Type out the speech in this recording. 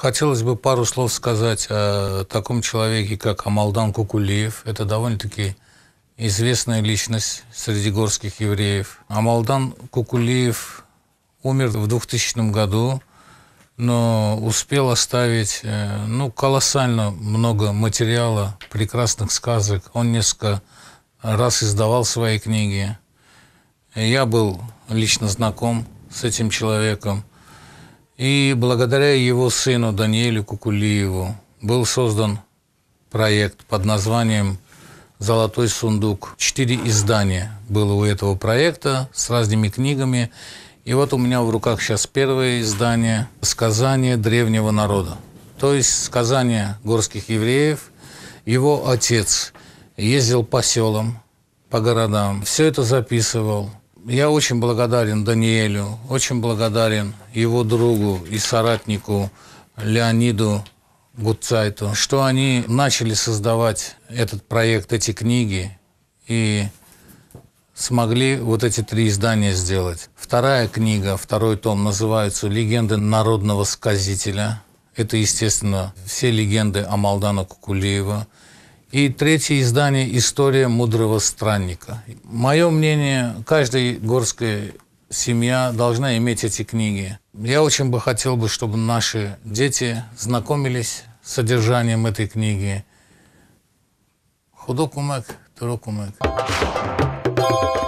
хотелось бы пару слов сказать о таком человеке, как Амалдан Кукулиев. Это довольно-таки известная личность среди горских евреев. Амалдан Кукулиев умер в 2000 году, но успел оставить э, ну, колоссально много материала, прекрасных сказок. Он несколько раз издавал свои книги. Я был лично знаком с этим человеком. И благодаря его сыну Даниэлю Кукулиеву был создан проект под названием «Золотой сундук». Четыре издания было у этого проекта с разными книгами. И вот у меня в руках сейчас первое издание «Сказание древнего народа». То есть сказание горских евреев. Его отец ездил по селам, по городам, все это записывал – я очень благодарен Даниэлю, очень благодарен его другу и соратнику Леониду Гудцайту, что они начали создавать этот проект, эти книги, и смогли вот эти три издания сделать. Вторая книга, второй том называется «Легенды народного сказителя». Это, естественно, все легенды Амалдана Кукулиева – и третье издание «История мудрого странника». Мое мнение, каждая горская семья должна иметь эти книги. Я очень бы хотел, бы, чтобы наши дети знакомились с содержанием этой книги. Худокумек, турокумек. Thank you.